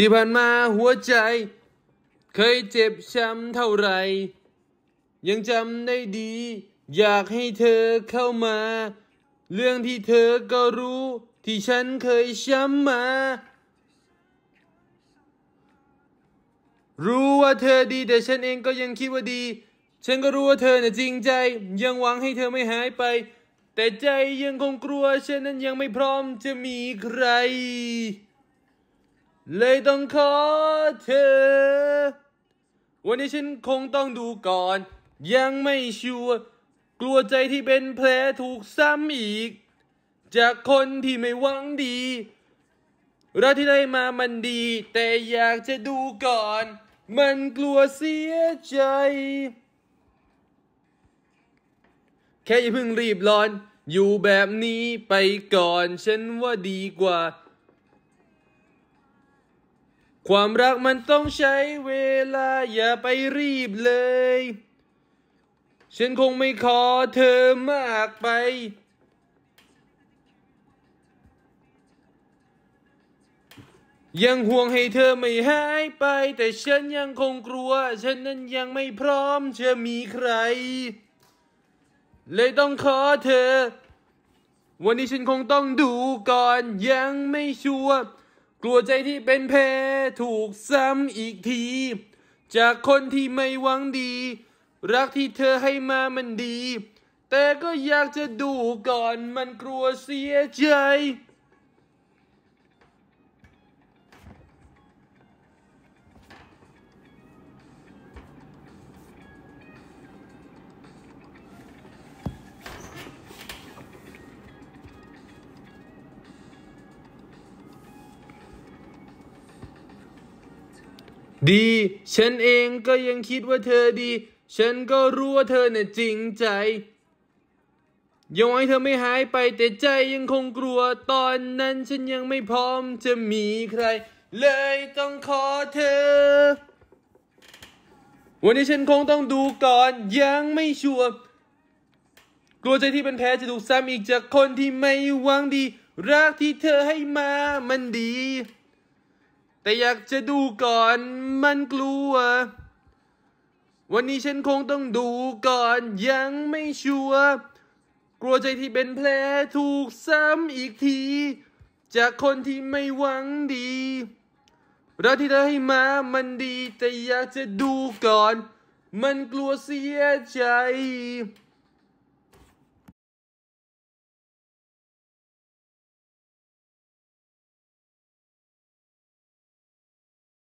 ที่ผ่านมาหัวใจ เคยเจ็บช้ำเท่าไหร่ยังจำได้ดี อยากให้เธอเข้ามา เรื่องที่เธอก็รู้ที่ฉันเคยช้ำมา รู้ว่าเธอดีแต่ฉันเองก็ยังคิดว่าดี ฉันก็รู้ว่าเธอน่ะจริงใจ ยังหวังให้เธอไม่หายไป แต่ใจยังคงกลัว ฉันนั้นยังไม่พร้อมจะมีใครเลยต้องขอเธอ วันนี้ฉันคงต้องดูก่อน ยังไม่ชัวร์กลัวใจที่เป็นแผลถูกซ้ำอีก จากคนที่ไม่หวังดีเราที่ได้มามันดี แต่อยากจะดูก่อน มันกลัวเสียใจ แค่อย่าเพิ่งรีบร้อนอยู่แบบนี้ไปก่อน ฉันว่าดีกว่าความรักมันต้องใช้เวลาอย่าไปรีบเลย ฉันคงไม่ขอเธอมากไป ยังห่วงให้เธอไม่หายไป แต่ฉันยังคงกลัว ฉันนั้นยังไม่พร้อมจะมีใคร เลยต้องขอเธอ วันนี้ฉันคงต้องดูก่อนยังไม่ชัวร์กลัวใจที่เป็นแพ้ถูกซ้ำอีกที จากคนที่ไม่หวังดี รักที่เธอให้มามันดี แต่ก็อยากจะดูก่อนมันกลัวเสียใจดีฉันเองก็ยังคิดว่าเธอดี ฉันก็รู้ว่าเธอเนี่ยจริงใจ ยังไงเธอไม่หายไป แต่ใจยังคงกลัวตอนนั้นฉันยังไม่พร้อมจะมีใคร เลยต้องขอเธอ วันนี้ฉันคงต้องดูก่อนยังไม่ชัวร์กลัวใจที่เป็นแพ้จะถูกซ้ำอีกจากคนที่ไม่หวังดี รักที่เธอให้มามันดีแต่อยากจะดูก่อนมันกลัว วันนี้ฉันคงต้องดูก่อน ยังไม่ชัวร์กลัวใจที่เป็นแผลถูกซ้ำอีกที จากคนที่ไม่หวังดีเราที่เธอให้มามันดีแต่อยากจะดูก่อน มันกลัวเสียใจ